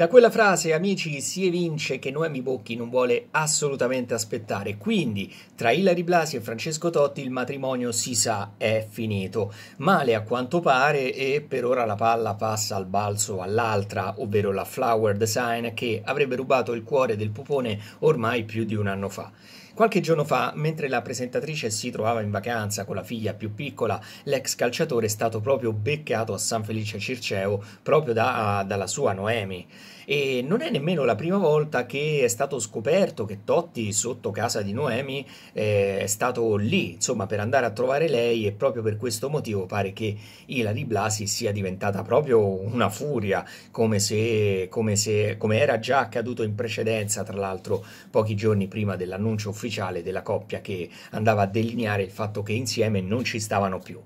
Da quella frase, amici, si evince che Noemi Bocchi non vuole assolutamente aspettare, quindi tra Ilari Blasi e Francesco Totti il matrimonio si sa è finito. Male a quanto pare e per ora la palla passa al balzo all'altra, ovvero la Flower Design che avrebbe rubato il cuore del pupone ormai più di un anno fa. Qualche giorno fa, mentre la presentatrice si trovava in vacanza con la figlia più piccola, l'ex calciatore è stato proprio beccato a San Felice Circeo proprio da, dalla sua Noemi. E non è nemmeno la prima volta che è stato scoperto che Totti sotto casa di Noemi eh, è stato lì, insomma, per andare a trovare lei e proprio per questo motivo pare che Ila Blasi sia diventata proprio una furia, come se, come se come era già accaduto in precedenza, tra l'altro pochi giorni prima dell'annuncio ufficiale della coppia che andava a delineare il fatto che insieme non ci stavano più.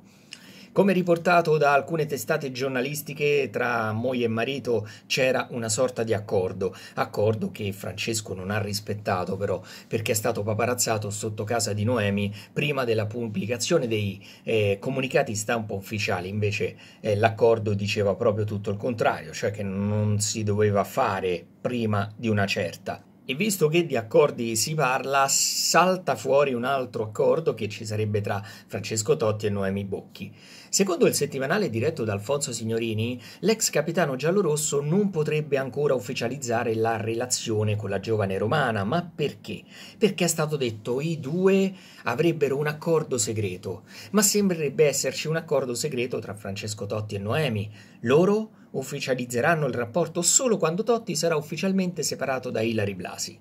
Come riportato da alcune testate giornalistiche, tra moglie e marito c'era una sorta di accordo, accordo che Francesco non ha rispettato però, perché è stato paparazzato sotto casa di Noemi prima della pubblicazione dei eh, comunicati stampa ufficiali, invece eh, l'accordo diceva proprio tutto il contrario, cioè che non si doveva fare prima di una certa. E visto che di accordi si parla, salta fuori un altro accordo che ci sarebbe tra Francesco Totti e Noemi Bocchi. Secondo il settimanale diretto da Alfonso Signorini, l'ex capitano giallorosso non potrebbe ancora ufficializzare la relazione con la giovane romana, ma perché? Perché è stato detto i due avrebbero un accordo segreto, ma sembrerebbe esserci un accordo segreto tra Francesco Totti e Noemi. Loro ufficializzeranno il rapporto solo quando Totti sarà ufficialmente separato da Hilary Blasi.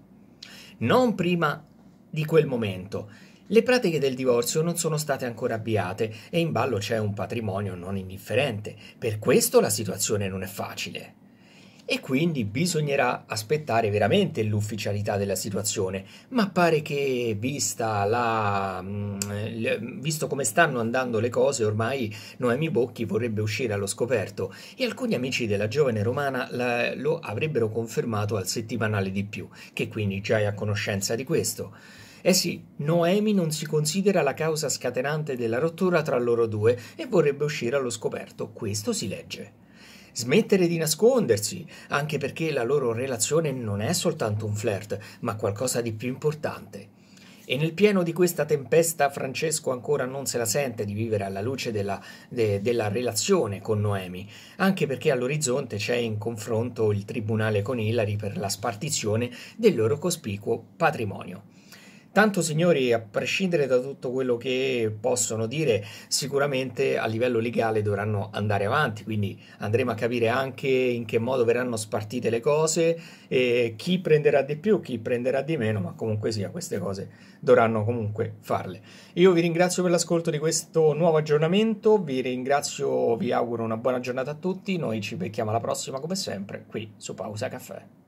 Non prima di quel momento. Le pratiche del divorzio non sono state ancora avviate e in ballo c'è un patrimonio non indifferente. Per questo la situazione non è facile e quindi bisognerà aspettare veramente l'ufficialità della situazione, ma pare che vista la, mm, visto come stanno andando le cose ormai Noemi Bocchi vorrebbe uscire allo scoperto e alcuni amici della giovane romana la, lo avrebbero confermato al settimanale di più, che quindi già è a conoscenza di questo. Eh sì, Noemi non si considera la causa scatenante della rottura tra loro due e vorrebbe uscire allo scoperto, questo si legge smettere di nascondersi, anche perché la loro relazione non è soltanto un flirt, ma qualcosa di più importante. E nel pieno di questa tempesta Francesco ancora non se la sente di vivere alla luce della, de, della relazione con Noemi, anche perché all'orizzonte c'è in confronto il tribunale con Hillary per la spartizione del loro cospicuo patrimonio. Tanto signori, a prescindere da tutto quello che possono dire, sicuramente a livello legale dovranno andare avanti, quindi andremo a capire anche in che modo verranno spartite le cose, chi prenderà di più, chi prenderà di meno, ma comunque sia queste cose dovranno comunque farle. Io vi ringrazio per l'ascolto di questo nuovo aggiornamento, vi ringrazio, vi auguro una buona giornata a tutti, noi ci becchiamo alla prossima come sempre qui su Pausa Caffè.